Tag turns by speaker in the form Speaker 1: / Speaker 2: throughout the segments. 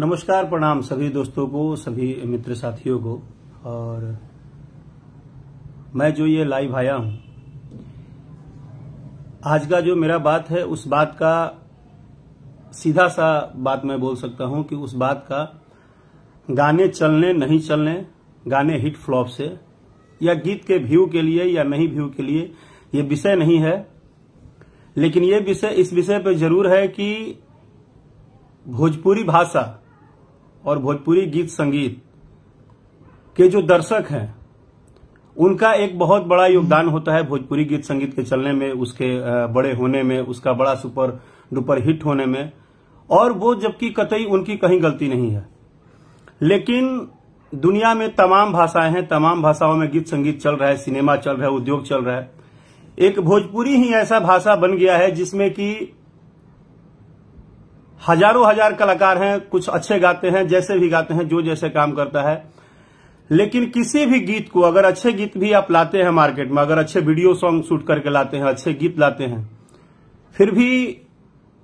Speaker 1: नमस्कार प्रणाम सभी दोस्तों को सभी मित्र साथियों को और मैं जो ये लाइव आया हूं आज का जो मेरा बात है उस बात का सीधा सा बात मैं बोल सकता हूं कि उस बात का गाने चलने नहीं चलने गाने हिट फ्लॉप से या गीत के व्यू के लिए या नहीं व्यू के लिए ये विषय नहीं है लेकिन ये विषय इस विषय पर जरूर है कि भोजपुरी भाषा और भोजपुरी गीत संगीत के जो दर्शक हैं उनका एक बहुत बड़ा योगदान होता है भोजपुरी गीत संगीत के चलने में उसके बड़े होने में उसका बड़ा सुपर डुपर हिट होने में और वो जबकि कतई उनकी कहीं गलती नहीं है लेकिन दुनिया में तमाम भाषाएं हैं तमाम भाषाओं में गीत संगीत चल रहा है सिनेमा चल रहा है उद्योग चल रहा है एक भोजपुरी ही ऐसा भाषा बन गया है जिसमें कि हजारों हजार कलाकार हैं कुछ अच्छे गाते हैं जैसे भी गाते हैं जो जैसे काम करता है लेकिन किसी भी गीत को अगर अच्छे गीत भी आप लाते हैं मार्केट में अगर अच्छे वीडियो सॉन्ग शूट करके लाते हैं अच्छे गीत लाते हैं फिर भी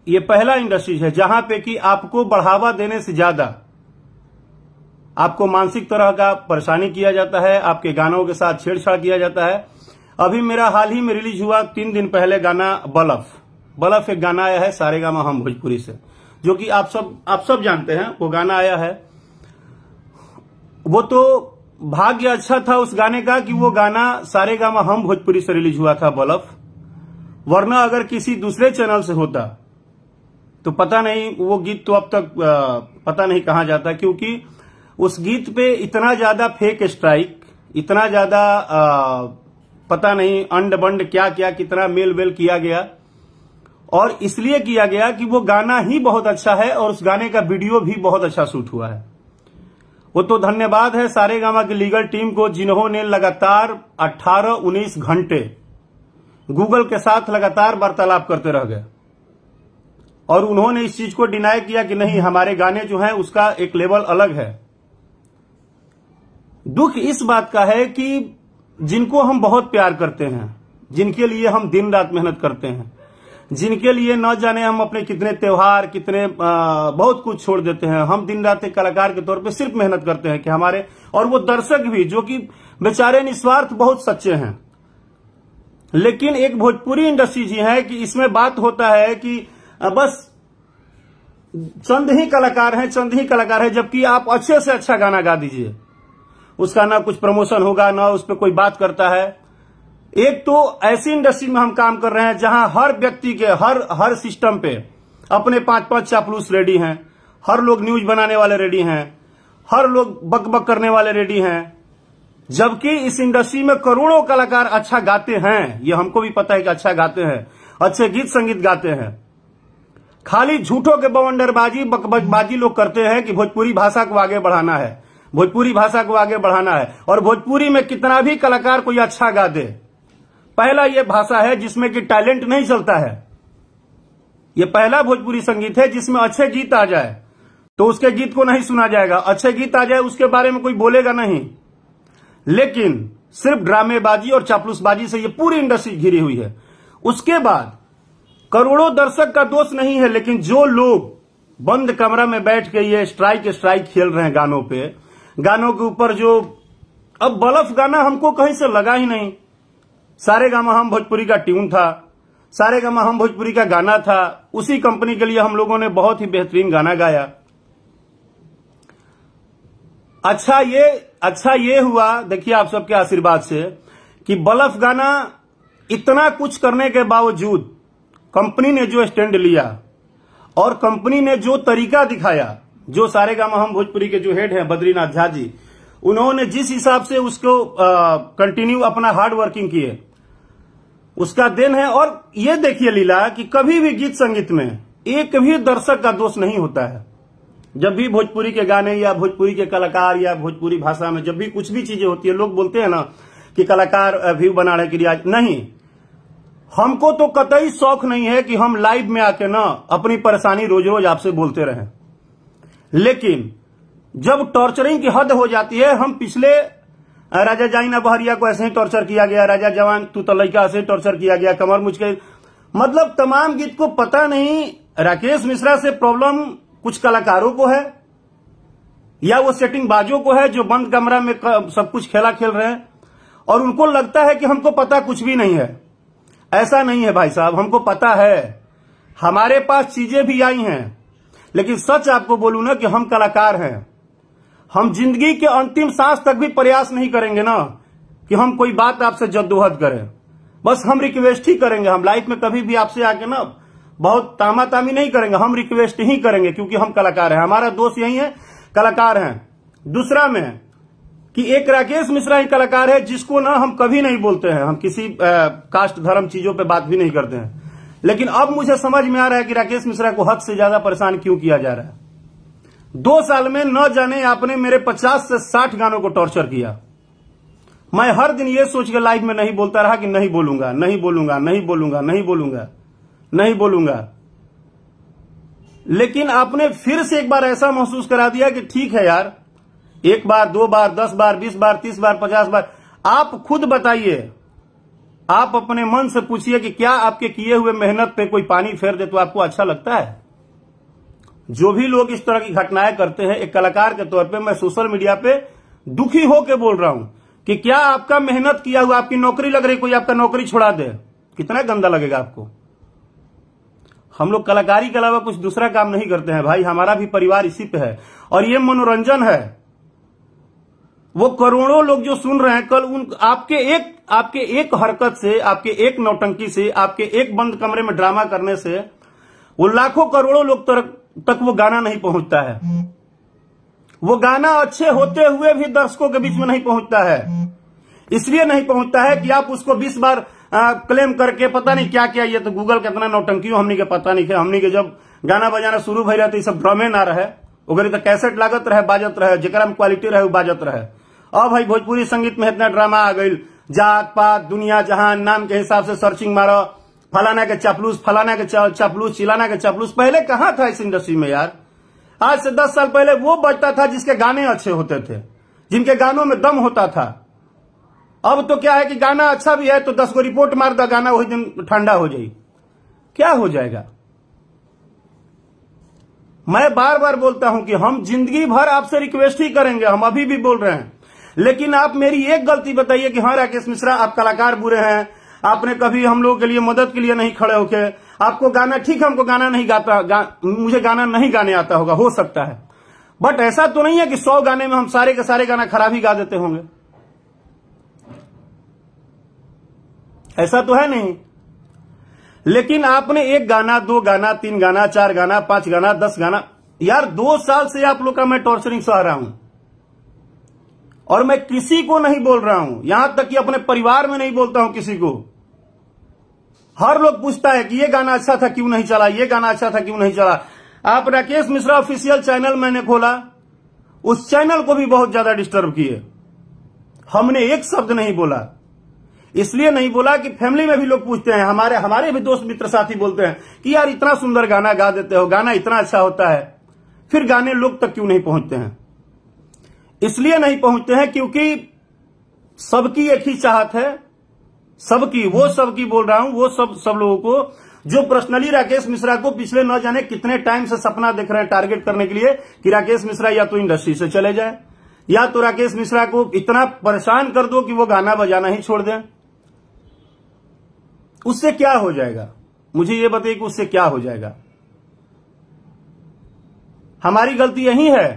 Speaker 1: ये पहला इंडस्ट्रीज है जहां पे कि आपको बढ़ावा देने से ज्यादा आपको मानसिक तरह का परेशानी किया जाता है आपके गानों के साथ छेड़छाड़ किया जाता है अभी मेरा हाल ही में रिलीज हुआ तीन दिन पहले गाना बलफ बलफ एक गाना आया है सारेगामा हम भोजपुरी से जो कि आप सब आप सब जानते हैं वो गाना आया है वो तो भाग्य अच्छा था उस गाने का कि वो गाना सारे गामा हम भोजपुरी से रिलीज हुआ था बलफ वरना अगर किसी दूसरे चैनल से होता तो पता नहीं वो गीत तो अब तक पता नहीं कहा जाता क्योंकि उस गीत पे इतना ज्यादा फेक स्ट्राइक इतना ज्यादा पता नहीं अंड बंड क्या क्या कितना मेल वेल किया गया और इसलिए किया गया कि वो गाना ही बहुत अच्छा है और उस गाने का वीडियो भी बहुत अच्छा शूट हुआ है वो तो धन्यवाद है सारे गामा की लीगल टीम को जिन्होंने लगातार 18-19 घंटे गूगल के साथ लगातार वार्तालाप करते रह गए और उन्होंने इस चीज को डिनाई किया कि नहीं हमारे गाने जो हैं उसका एक लेवल अलग है दुख इस बात का है कि जिनको हम बहुत प्यार करते हैं जिनके लिए हम दिन रात मेहनत करते हैं जिनके लिए न जाने हम अपने कितने त्योहार कितने आ, बहुत कुछ छोड़ देते हैं हम दिन रात एक कलाकार के तौर पे सिर्फ मेहनत करते हैं कि हमारे और वो दर्शक भी जो कि बेचारे निस्वार्थ बहुत सच्चे हैं लेकिन एक भोजपुरी इंडस्ट्री जी है कि इसमें बात होता है कि बस चंद ही कलाकार हैं चंद ही कलाकार है जबकि आप अच्छे से अच्छा गाना गा दीजिए उसका ना कुछ प्रमोशन होगा ना उस पर कोई बात करता है एक तो ऐसी इंडस्ट्री में हम काम कर रहे हैं जहां हर व्यक्ति के हर हर सिस्टम पे अपने पांच पांच चापलूस रेडी हैं हर लोग न्यूज बनाने वाले रेडी हैं हर लोग बक बक करने वाले रेडी हैं जबकि इस इंडस्ट्री में करोड़ों कलाकार अच्छा गाते हैं ये हमको भी पता है कि अच्छा गाते हैं अच्छे गीत संगीत गाते हैं खाली झूठों के बवंडरबाजी बकबकबाजी लोग करते हैं कि भोजपुरी भाषा को आगे बढ़ाना है भोजपुरी भाषा को आगे बढ़ाना है और भोजपुरी में कितना भी कलाकार कोई अच्छा गा दे पहला यह भाषा है जिसमें कि टैलेंट नहीं चलता है यह पहला भोजपुरी संगीत है जिसमें अच्छे गीत आ जाए तो उसके गीत को नहीं सुना जाएगा अच्छे गीत आ जाए उसके बारे में कोई बोलेगा नहीं लेकिन सिर्फ ड्रामेबाजी और चापलूसबाजी से ये पूरी इंडस्ट्री घिरी हुई है उसके बाद करोड़ों दर्शक का दोष नहीं है लेकिन जो लोग बंद कमरा में बैठ के ये स्ट्राइक स्ट्राइक खेल रहे हैं गानों पे गानों के ऊपर जो अब बलफ गाना हमको कहीं से लगा ही नहीं सारे गामा हम भोजपुरी का ट्यून था सारे गामा हम भोजपुरी का गाना था उसी कंपनी के लिए हम लोगों ने बहुत ही बेहतरीन गाना गाया अच्छा ये अच्छा ये हुआ देखिए आप सबके आशीर्वाद से कि बलफ गाना इतना कुछ करने के बावजूद कंपनी ने जो स्टैंड लिया और कंपनी ने जो तरीका दिखाया जो सारे गामा हम भोजपुरी के जो हेड हैं बद्रीनाथ झा जी उन्होंने जिस हिसाब से उसको कंटिन्यू अपना हार्ड वर्किंग किए उसका देन है और ये देखिए लीला कि कभी भी गीत संगीत में एक भी दर्शक का दोष नहीं होता है जब भी भोजपुरी के गाने या भोजपुरी के कलाकार या भोजपुरी भाषा में जब भी कुछ भी चीजें होती है लोग बोलते हैं ना कि कलाकार व्यू बना रहे कि नहीं हमको तो कतई शौक नहीं है कि हम लाइव में आके ना अपनी परेशानी रोज रोज आपसे बोलते रहे लेकिन जब टॉर्चरिंग की हद हो जाती है हम पिछले राजा जाइना बहरिया को ऐसे ही टॉर्चर किया गया राजा जवान तू तलैका ऐसे ही टॉर्चर किया गया कमर मुचके मतलब तमाम गीत को पता नहीं राकेश मिश्रा से प्रॉब्लम कुछ कलाकारों को है या वो सेटिंग बाजों को है जो बंद कमरा में सब कुछ खेला खेल रहे हैं और उनको लगता है कि हमको पता कुछ भी नहीं है ऐसा नहीं है भाई साहब हमको पता है हमारे पास चीजें भी आई हैं लेकिन सच आपको बोलू ना कि हम कलाकार हैं हम जिंदगी के अंतिम सांस तक भी प्रयास नहीं करेंगे ना कि हम कोई बात आपसे जद्दोहद करें बस हम रिक्वेस्ट ही करेंगे हम लाइफ में कभी भी आपसे आके ना बहुत तामा तामी नहीं करेंगे हम रिक्वेस्ट ही करेंगे क्योंकि हम कलाकार हैं हमारा दोस्त यही है कलाकार हैं दूसरा में कि एक राकेश मिश्रा ही कलाकार है जिसको ना हम कभी नहीं बोलते हैं हम किसी आ, कास्ट धर्म चीजों पे बात भी नहीं करते हैं लेकिन अब मुझे समझ में आ रहा है कि राकेश मिश्रा को हद से ज्यादा परेशान क्यों किया जा रहा है दो साल में न जाने आपने मेरे पचास से साठ गानों को टॉर्चर किया मैं हर दिन ये सोच के लाइफ में नहीं बोलता रहा कि नहीं बोलूंगा नहीं बोलूंगा नहीं बोलूंगा नहीं बोलूंगा नहीं बोलूंगा लेकिन आपने फिर से एक बार ऐसा महसूस करा दिया कि ठीक है यार एक बार दो बार दस बार बीस बार तीस बार पचास बार आप खुद बताइए आप अपने मन से पूछिए कि क्या आपके किए हुए मेहनत पे कोई पानी फेर दे तो आपको अच्छा लगता है जो भी लोग इस तरह की घटनाएं करते हैं एक कलाकार के तौर पे मैं सोशल मीडिया पे दुखी होकर बोल रहा हूं कि क्या आपका मेहनत किया हुआ आपकी नौकरी लग रही कोई आपका नौकरी छोड़ा दे कितना गंदा लगेगा आपको हम लोग कलाकारी के अलावा कुछ दूसरा काम नहीं करते हैं भाई हमारा भी परिवार इसी पे है और ये मनोरंजन है वो करोड़ों लोग जो सुन रहे हैं कल उन आपके एक आपके एक हरकत से आपके एक नौटंकी से आपके एक बंद कमरे में ड्रामा करने से वो लाखों करोड़ों लोग तरफ तक वो गाना नहीं पहुंचता है वो गाना अच्छे होते हुए भी दर्शकों के बीच में नहीं पहुंचता है इसलिए नहीं पहुंचता है कि आप उसको बीस बार आ, क्लेम करके पता नहीं क्या क्या ये तो गूगल का इतना नौटंकी हमने के पता नहीं है हमने के जब गाना बजाना शुरू भय रहते सब ड्रमे ना रहे ओकरे तो कैसेट लागत रहे बाजत रहे जरा में क्वालिटी रहे बाजत रहे अब भाई भोजपुरी संगीत में इतना ड्रामा आ गई जात पात दुनिया जहान नाम के हिसाब से सर्चिंग मारो फलाना के चापलूस फलाना के चापलूस चिलाना का चापलूस पहले कहा था इस इंडस्ट्री में यार आज से दस साल पहले वो बजता था जिसके गाने अच्छे होते थे जिनके गानों में दम होता था अब तो क्या है कि गाना अच्छा भी है तो दस को रिपोर्ट मार दा गाना वही दिन ठंडा हो जाए क्या हो जाएगा मैं बार बार बोलता हूं कि हम जिंदगी भर आपसे रिक्वेस्ट ही करेंगे हम अभी भी बोल रहे हैं लेकिन आप मेरी एक गलती बताइए कि हाँ राकेश मिश्रा आप कलाकार बुरे हैं आपने कभी हम लोगों के लिए मदद के लिए नहीं खड़े होके आपको गाना ठीक है हमको गाना नहीं गाता गा, मुझे गाना नहीं गाने आता होगा हो सकता है बट ऐसा तो नहीं है कि सौ गाने में हम सारे के सारे गाना खराब ही गा देते होंगे ऐसा तो है नहीं लेकिन आपने एक गाना दो गाना तीन गाना चार गाना पांच गाना दस गाना यार दो साल से आप लोग का मैं टॉर्चरिंग सह रहा हूं और मैं किसी को नहीं बोल रहा हूं यहां तक कि अपने परिवार में नहीं बोलता हूं किसी को हर लोग पूछता है कि ये गाना अच्छा था क्यों नहीं चला ये गाना अच्छा था क्यों नहीं चला आप राकेश मिश्रा ऑफिशियल चैनल मैंने खोला उस चैनल को भी बहुत ज्यादा डिस्टर्ब किए हमने एक शब्द नहीं बोला इसलिए नहीं बोला कि फैमिली में भी लोग पूछते हैं हमारे हमारे भी दोस्त मित्र साथी बोलते हैं कि यार इतना सुंदर गाना गा देते हो गाना इतना अच्छा होता है फिर गाने लोग तक क्यों नहीं पहुंचते हैं इसलिए नहीं पहुंचते हैं क्योंकि सबकी एक ही चाहत है सबकी वो सबकी बोल रहा हूं वो सब सब लोगों को जो पर्सनली राकेश मिश्रा को पिछले न जाने कितने टाइम से सपना देख रहे हैं टारगेट करने के लिए कि राकेश मिश्रा या तो इंडस्ट्री से चले जाए या तो राकेश मिश्रा को इतना परेशान कर दो कि वो गाना बजाना ही छोड़ दें उससे क्या हो जाएगा मुझे ये बताइए कि उससे क्या हो जाएगा हमारी गलती यही है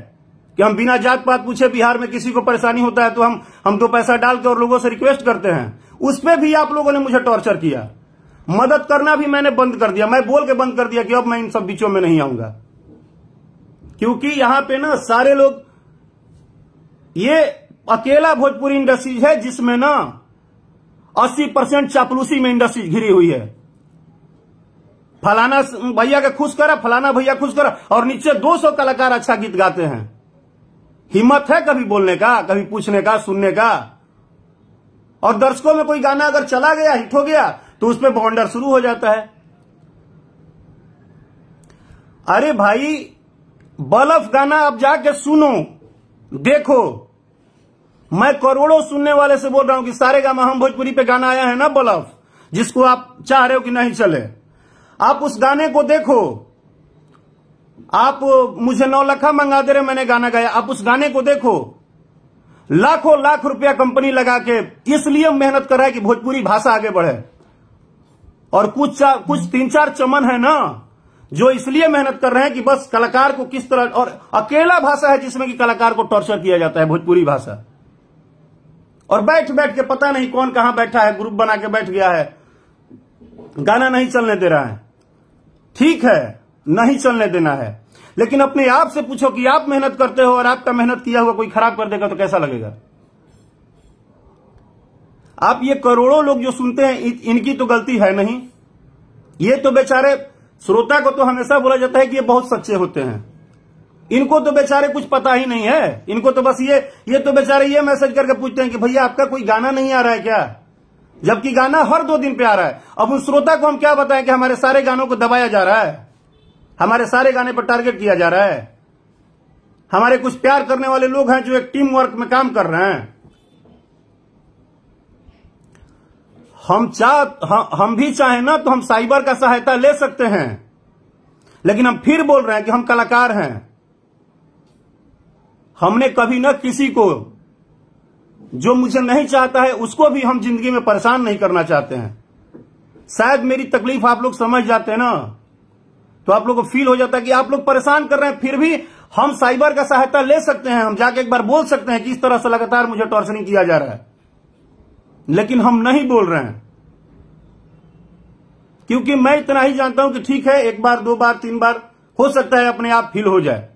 Speaker 1: कि हम बिना जात पात पूछे बिहार में किसी को परेशानी होता है तो हम हम दो तो पैसा डाल के और लोगों से रिक्वेस्ट करते हैं उस पर भी आप लोगों ने मुझे टॉर्चर किया मदद करना भी मैंने बंद कर दिया मैं बोल के बंद कर दिया कि अब मैं इन सब बीचों में नहीं आऊंगा क्योंकि यहां पे ना सारे लोग ये अकेला भोजपुरी इंडस्ट्रीज है जिसमें ना 80 परसेंट चापलूसी में इंडस्ट्रीज घिरी हुई है फलाना भैया का खुश करा फलाना भैया खुश करा और नीचे 200 कलाकार अच्छा गीत गाते हैं हिम्मत है कभी बोलने का कभी पूछने का सुनने का और दर्शकों में कोई गाना अगर चला गया हिट हो गया तो उसमें बॉन्डर शुरू हो जाता है अरे भाई बलफ गाना आप जाके सुनो देखो मैं करोड़ों सुनने वाले से बोल रहा हूं कि सारे गा हम भोजपुरी पे गाना आया है ना बलफ जिसको आप चाह रहे हो कि नहीं चले आप उस गाने को देखो आप मुझे नौ लखा मंगा दे रहे मैंने गाना गाया आप उस गाने को देखो लाखों लाख रुपया कंपनी लगा के इसलिए मेहनत कर रहा है कि भोजपुरी भाषा आगे बढ़े और कुछ कुछ तीन चार चमन है ना जो इसलिए मेहनत कर रहे हैं कि बस कलाकार को किस तरह और अकेला भाषा है जिसमें कि कलाकार को टॉर्चर किया जाता है भोजपुरी भाषा और बैठ बैठ के पता नहीं कौन कहां बैठा है ग्रुप बना के बैठ गया है गाना नहीं चलने दे रहा है ठीक है नहीं चलने देना है लेकिन अपने आप से पूछो कि आप मेहनत करते हो और आपका मेहनत किया हुआ कोई खराब कर देगा तो कैसा लगेगा आप ये करोड़ों लोग जो सुनते हैं इनकी तो गलती है नहीं ये तो बेचारे श्रोता को तो हमेशा बोला जाता है कि ये बहुत सच्चे होते हैं इनको तो बेचारे कुछ पता ही नहीं है इनको तो बस ये ये तो बेचारे ये मैसेज करके पूछते हैं कि भैया आपका कोई गाना नहीं आ रहा है क्या जबकि गाना हर दो दिन पे आ रहा है अब उन श्रोता को हम क्या बताएं कि हमारे सारे गानों को दबाया जा रहा है हमारे सारे गाने पर टारगेट किया जा रहा है हमारे कुछ प्यार करने वाले लोग हैं जो एक टीम वर्क में काम कर रहे हैं हम चाह हम भी चाहें ना तो हम साइबर का सहायता ले सकते हैं लेकिन हम फिर बोल रहे हैं कि हम कलाकार हैं हमने कभी ना किसी को जो मुझे नहीं चाहता है उसको भी हम जिंदगी में परेशान नहीं करना चाहते हैं शायद मेरी तकलीफ आप लोग समझ जाते हैं ना तो आप लोग को फील हो जाता है कि आप लोग परेशान कर रहे हैं फिर भी हम साइबर का सहायता ले सकते हैं हम जाके एक बार बोल सकते हैं कि इस तरह से लगातार मुझे टॉर्चरिंग किया जा रहा है लेकिन हम नहीं बोल रहे हैं क्योंकि मैं इतना ही जानता हूं कि ठीक है एक बार दो बार तीन बार हो सकता है अपने आप फील हो जाए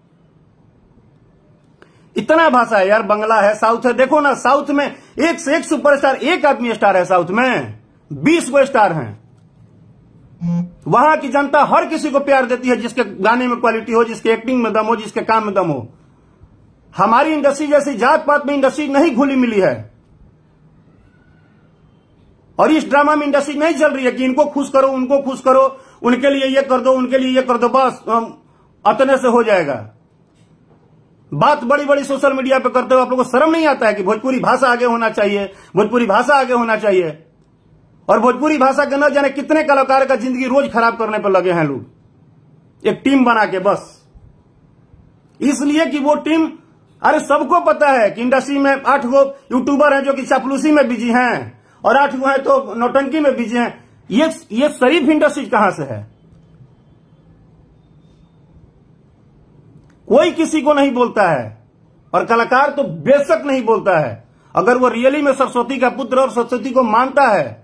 Speaker 1: इतना भाषा है यार बंगला है साउथ है देखो ना साउथ में एक से एक सुपरस्टार एक आदमी स्टार है साउथ में बीस गो स्टार हैं वहां की जनता हर किसी को प्यार देती है जिसके गाने में क्वालिटी हो जिसके एक्टिंग में दम हो जिसके काम में दम हो हमारी इंडस्ट्री जैसी जात पात में इंडस्ट्री नहीं घुली मिली है और इस ड्रामा में इंडस्ट्री नहीं चल रही है कि इनको खुश करो उनको खुश करो उनके लिए ये कर दो उनके लिए ये कर दो बस अतने से हो जाएगा बात बड़ी बड़ी सोशल मीडिया पे करते हो आप लोगों को शर्म नहीं आता है कि भोजपुरी भाषा आगे होना चाहिए भोजपुरी भाषा आगे होना चाहिए और भोजपुरी भाषा के न जाने कितने कलाकार का जिंदगी रोज खराब करने पर लगे हैं लोग एक टीम बना के बस इसलिए कि वो टीम अरे सबको पता है कि इंडस्ट्री में आठ गो यूट्यूबर हैं जो कि चापलूसी में बिजी हैं और आठ गो हैं तो नौटंकी में बिजी हैं ये ये शरीफ इंडस्ट्री कहां से है कोई किसी को नहीं बोलता है और कलाकार तो बेशक नहीं बोलता है अगर वो रियली में सरस्वती का पुत्र और सरस्वती को मानता है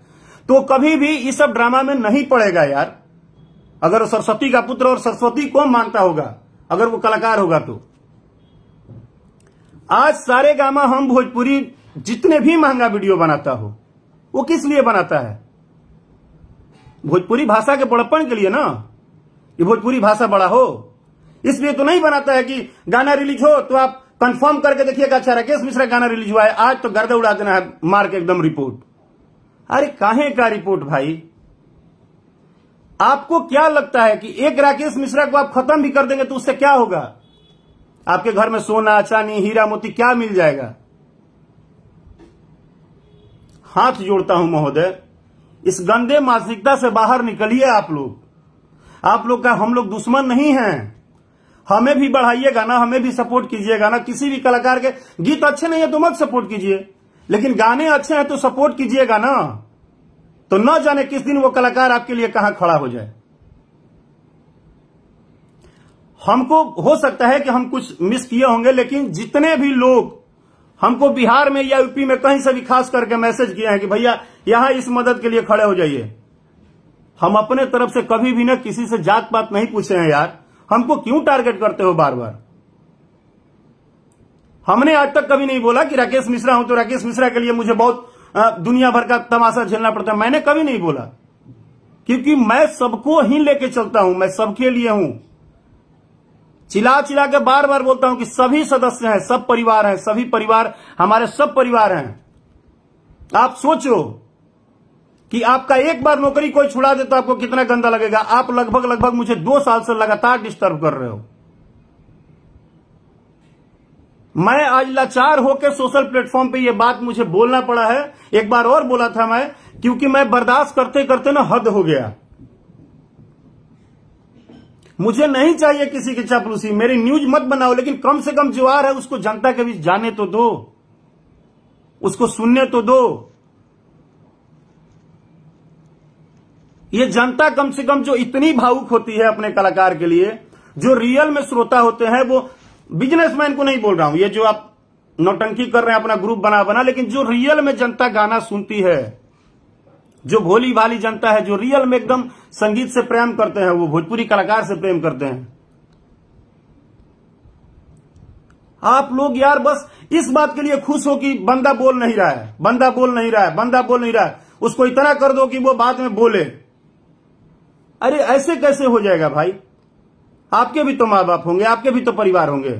Speaker 1: तो कभी भी इस सब ड्रामा में नहीं पड़ेगा यार अगर वो सरस्वती का पुत्र और सरस्वती को मानता होगा अगर वो कलाकार होगा तो आज सारे गामा हम भोजपुरी जितने भी महंगा वीडियो बनाता हो वो किस लिए बनाता है भोजपुरी भाषा के बड़प्पण के लिए ना ये भोजपुरी भाषा बड़ा हो इसलिए तो नहीं बनाता है कि गाना रिलीज हो तो आप कंफर्म करके देखिएगा अच्छा राकेश मिश्रा गाना रिलीज हुआ है आज तो गर्दा उड़ा देना है मार के एकदम रिपोर्ट अरे काहे का रिपोर्ट भाई आपको क्या लगता है कि एक राकेश मिश्रा को आप खत्म भी कर देंगे तो उससे क्या होगा आपके घर में सोना चांदी हीरा मोती क्या मिल जाएगा हाथ जोड़ता हूं महोदय इस गंदे मानसिकता से बाहर निकलिए आप लोग आप लोग का हम लोग दुश्मन नहीं हैं हमें भी बढ़ाइएगा ना हमें भी सपोर्ट कीजिएगा ना किसी भी कलाकार के गीत अच्छे नहीं है तो मत सपोर्ट कीजिए लेकिन गाने अच्छे हैं तो सपोर्ट कीजिएगा ना तो न जाने किस दिन वो कलाकार आपके लिए कहां खड़ा हो जाए हमको हो सकता है कि हम कुछ मिस किए होंगे लेकिन जितने भी लोग हमको बिहार में या यूपी में कहीं से भी खास करके मैसेज किए हैं कि भैया यहां इस मदद के लिए खड़े हो जाइए हम अपने तरफ से कभी भी ना किसी से जात पात नहीं पूछे हैं यार हमको क्यों टारगेट करते हो बार बार हमने आज तक कभी नहीं बोला कि राकेश मिश्रा हूं तो राकेश मिश्रा के लिए मुझे बहुत दुनिया भर का तमाशा झेलना पड़ता है मैंने कभी नहीं बोला क्योंकि मैं सबको ही लेके चलता हूं मैं सबके लिए हूं चिल्ला चिल्ला के बार बार बोलता हूं कि सभी सदस्य हैं सब परिवार हैं सभी परिवार हमारे सब परिवार हैं आप सोचो कि आपका एक बार नौकरी कोई छुड़ा दे तो आपको कितना गंदा लगेगा आप लगभग लगभग मुझे दो साल से लगातार डिस्टर्ब कर रहे हो मैं आज लाचार होकर सोशल प्लेटफॉर्म पे ये बात मुझे बोलना पड़ा है एक बार और बोला था मैं क्योंकि मैं बर्दाश्त करते करते ना हद हो गया मुझे नहीं चाहिए किसी की चापलूसी मेरी न्यूज मत बनाओ लेकिन कम से कम जो आ रहा है उसको जनता के बीच जाने तो दो उसको सुनने तो दो ये जनता कम से कम जो इतनी भावुक होती है अपने कलाकार के लिए जो रियल में श्रोता होते हैं वो बिजनेसमैन को नहीं बोल रहा हूं ये जो आप नौटंकी कर रहे हैं अपना ग्रुप बना बना लेकिन जो रियल में जनता गाना सुनती है जो भोली भाली जनता है जो रियल में एकदम संगीत से प्रेम करते हैं वो भोजपुरी कलाकार से प्रेम करते हैं आप लोग यार बस इस बात के लिए खुश हो कि बंदा बोल नहीं रहा है बंदा बोल नहीं रहा है बंदा बोल नहीं रहा है उसको इतना कर दो कि वो बाद में बोले अरे ऐसे कैसे हो जाएगा भाई आपके भी तो माँ बाप होंगे आपके भी तो परिवार होंगे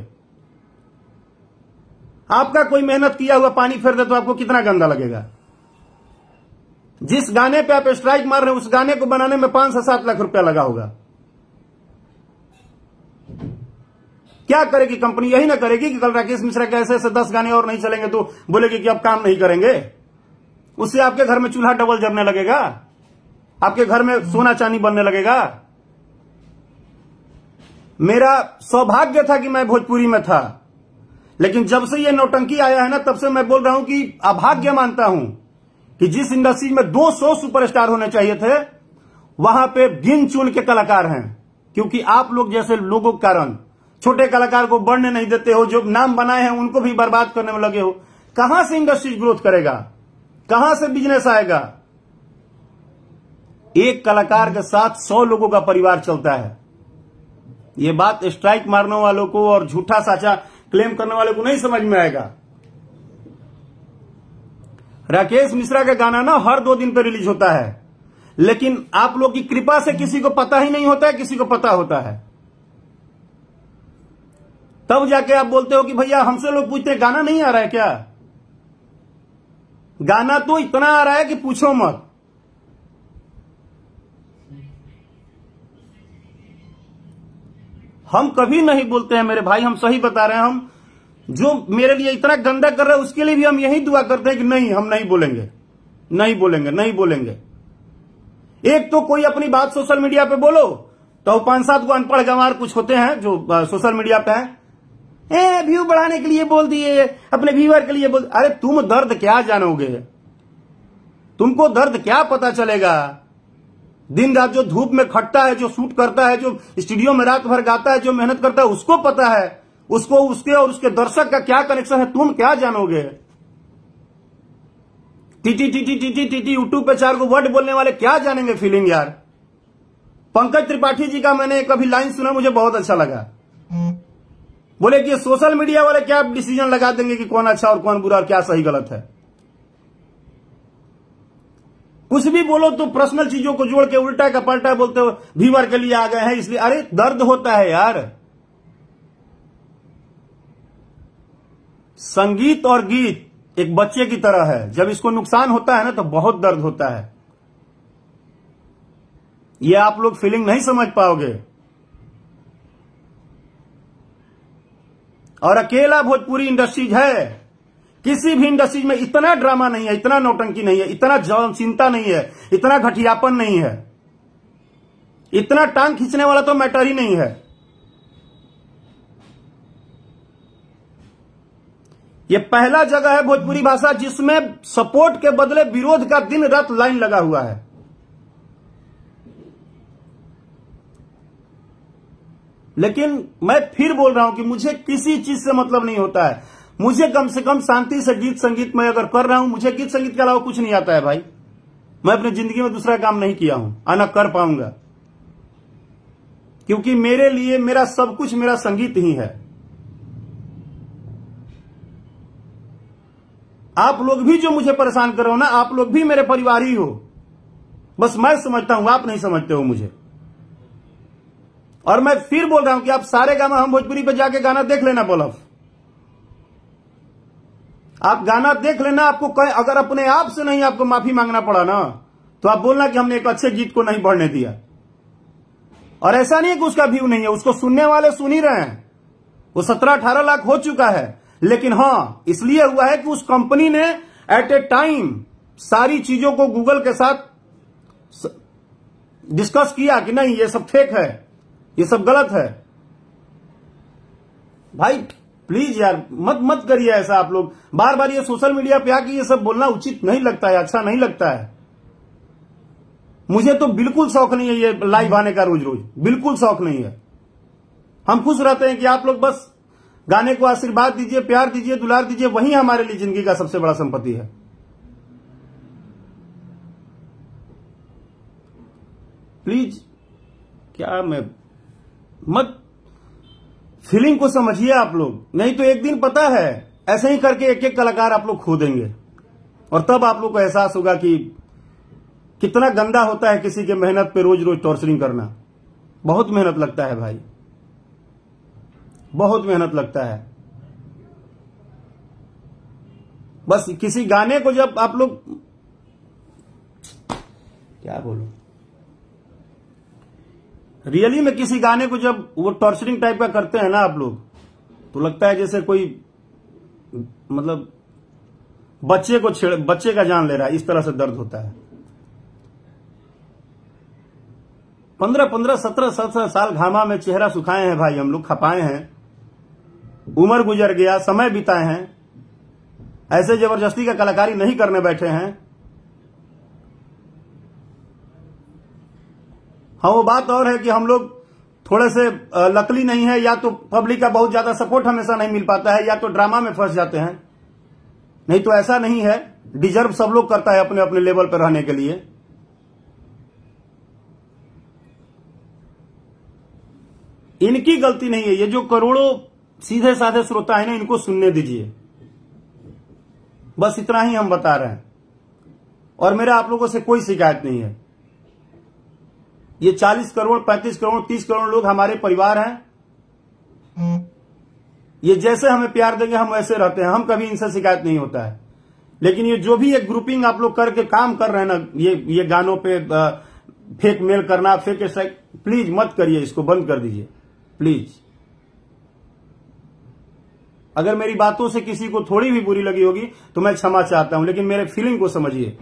Speaker 1: आपका कोई मेहनत किया हुआ पानी फेर दे तो आपको कितना गंदा लगेगा जिस गाने पे आप स्ट्राइक मार रहे हैं उस गाने को बनाने में पांच से सात लाख रुपया लगा होगा क्या करेगी कंपनी यही ना करेगी कि कल राकेश मिश्रा के ऐसे ऐसे दस गाने और नहीं चलेंगे तो बोलेगी कि अब काम नहीं करेंगे उससे आपके घर में चूल्हा डबल जरने लगेगा आपके घर में सोना चांदी बनने लगेगा मेरा सौभाग्य था कि मैं भोजपुरी में था लेकिन जब से ये नौटंकी आया है ना तब से मैं बोल रहा हूं कि अभाग्य मानता हूं कि जिस इंडस्ट्री में 200 सुपरस्टार होने चाहिए थे वहां पे गिन चुन के कलाकार हैं क्योंकि आप लोग जैसे लोगों के कारण छोटे कलाकार को बढ़ने नहीं देते हो जो नाम बनाए हैं उनको भी बर्बाद करने में लगे हो कहां से इंडस्ट्री ग्रोथ करेगा कहां से बिजनेस आएगा एक कलाकार के साथ सौ लोगों का परिवार चलता है ये बात स्ट्राइक मारने वालों को और झूठा साचा क्लेम करने वालों को नहीं समझ में आएगा राकेश मिश्रा का गाना ना हर दो दिन पर रिलीज होता है लेकिन आप लोग की कृपा से किसी को पता ही नहीं होता है किसी को पता होता है तब जाके आप बोलते हो कि भैया हमसे लोग पूछते हैं गाना नहीं आ रहा है क्या गाना तो इतना आ रहा है कि पूछो मत हम कभी नहीं बोलते हैं मेरे भाई हम सही बता रहे हैं हम जो मेरे लिए इतना गंदा कर रहे हैं उसके लिए भी हम यही दुआ करते हैं कि नहीं हम नहीं बोलेंगे नहीं बोलेंगे नहीं बोलेंगे एक तो कोई अपनी बात सोशल मीडिया पे बोलो तो पांच सात को अनपढ़ गंवार कुछ होते हैं जो सोशल मीडिया पे है ए व्यू बढ़ाने के लिए बोल दिए अपने व्यूअर के लिए बोल अरे तुम दर्द क्या जानोगे तुमको दर्द क्या पता चलेगा दिन रात जो धूप में खटता है जो शूट करता है जो स्टूडियो में रात भर गाता है जो मेहनत करता है उसको पता है उसको उसके और उसके दर्शक का क्या कनेक्शन है तुम क्या जानोगे टीटी टीटी टीटी टीटी यूट्यूब पे चार को वर्ड बोलने वाले क्या जानेंगे फीलिंग यार पंकज त्रिपाठी जी का मैंने कभी लाइन सुना मुझे बहुत अच्छा लगा बोले कि सोशल मीडिया वाले क्या डिसीजन लगा देंगे कि कौन अच्छा और कौन बुरा और क्या सही गलत है कुछ भी बोलो तो पर्सनल चीजों को जोड़ के उल्टा का पलटा बोलते हो भीवर के लिए आ गए हैं इसलिए अरे दर्द होता है यार संगीत और गीत एक बच्चे की तरह है जब इसको नुकसान होता है ना तो बहुत दर्द होता है ये आप लोग फीलिंग नहीं समझ पाओगे और अकेला भोजपुरी इंडस्ट्रीज है किसी भी इंडस्ट्रीज में इतना ड्रामा नहीं है इतना नौटंकी नहीं है इतना चिंता नहीं है इतना घटियापन नहीं है इतना टांग खींचने वाला तो मैटर ही नहीं है यह पहला जगह है भोजपुरी भाषा जिसमें सपोर्ट के बदले विरोध का दिन रात लाइन लगा हुआ है लेकिन मैं फिर बोल रहा हूं कि मुझे किसी चीज से मतलब नहीं होता है मुझे कम से कम शांति से गीत संगीत में अगर कर रहा हूं मुझे गीत संगीत के अलावा कुछ नहीं आता है भाई मैं अपनी जिंदगी में दूसरा काम नहीं किया हूं आना कर पाऊंगा क्योंकि मेरे लिए मेरा सब कुछ मेरा संगीत ही है आप लोग भी जो मुझे परेशान कर रहे हो ना आप लोग भी मेरे परिवार ही हो बस मैं समझता हूं आप नहीं समझते हो मुझे और मैं फिर बोल रहा हूं कि आप सारे गाना हम भोजपुरी पर जाके गाना देख लेना बोलफ आप गाना देख लेना आपको कह, अगर अपने आप से नहीं आपको माफी मांगना पड़ा ना तो आप बोलना कि हमने एक अच्छे गीत को नहीं बढ़ने दिया और ऐसा नहीं है कि उसका व्यू नहीं है उसको सुनने वाले सुन ही रहे हैं वो सत्रह अठारह लाख हो चुका है लेकिन हाँ इसलिए हुआ है कि उस कंपनी ने एट ए टाइम सारी चीजों को गूगल के साथ डिस्कस किया कि नहीं ये सब फेक है ये सब गलत है भाई प्लीज यार मत मत करिए ऐसा आप लोग बार बार ये सोशल मीडिया पे आके ये सब बोलना उचित नहीं लगता है अच्छा नहीं लगता है मुझे तो बिल्कुल शौक नहीं है ये लाइव आने का रोज रोज बिल्कुल शौक नहीं है हम खुश रहते हैं कि आप लोग बस गाने को आशीर्वाद दीजिए प्यार दीजिए दुलार दीजिए वही हमारे लिए जिंदगी का सबसे बड़ा संपत्ति है प्लीज क्या मैं मत फीलिंग को समझिए आप लोग नहीं तो एक दिन पता है ऐसे ही करके एक एक कलाकार आप लोग खो देंगे और तब आप लोग को एहसास होगा कि कितना गंदा होता है किसी के मेहनत पे रोज रोज टॉर्चरिंग करना बहुत मेहनत लगता है भाई बहुत मेहनत लगता है बस किसी गाने को जब आप लोग क्या बोलू रियली में किसी गाने को जब वो टॉर्चरिंग टाइप का करते हैं ना आप लोग तो लगता है जैसे कोई मतलब बच्चे को छेड़ बच्चे का जान ले रहा है इस तरह से दर्द होता है पंद्रह पंद्रह सत्रह सत्रह साल घामा में चेहरा सुखाए हैं भाई हम लोग खपाए हैं उम्र गुजर गया समय बिताए हैं ऐसे जबरदस्ती का कलाकारी नहीं करने बैठे हैं हाँ वो बात और है कि हम लोग थोड़े से लकली नहीं है या तो पब्लिक का बहुत ज्यादा सपोर्ट हमेशा नहीं मिल पाता है या तो ड्रामा में फंस जाते हैं नहीं तो ऐसा नहीं है डिजर्व सब लोग करता है अपने अपने लेवल पर रहने के लिए इनकी गलती नहीं है ये जो करोड़ों सीधे साधे श्रोता है ना इनको सुनने दीजिए बस इतना ही हम बता रहे हैं और मेरा आप लोगों से कोई शिकायत नहीं है ये 40 करोड़ 35 करोड़ 30 करोड़ लोग हमारे परिवार हैं ये जैसे हमें प्यार देंगे हम वैसे रहते हैं हम कभी इनसे शिकायत नहीं होता है लेकिन ये जो भी एक ग्रुपिंग आप लोग करके काम कर रहे हैं ना ये ये गानों पे फेक मेल करना फेक स्ट्राइक प्लीज मत करिए इसको बंद कर दीजिए प्लीज अगर मेरी बातों से किसी को थोड़ी भी बुरी लगी होगी तो मैं क्षमा चाहता हूं लेकिन मेरे फीलिंग को समझिए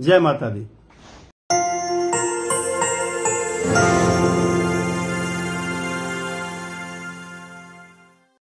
Speaker 1: जय माता दी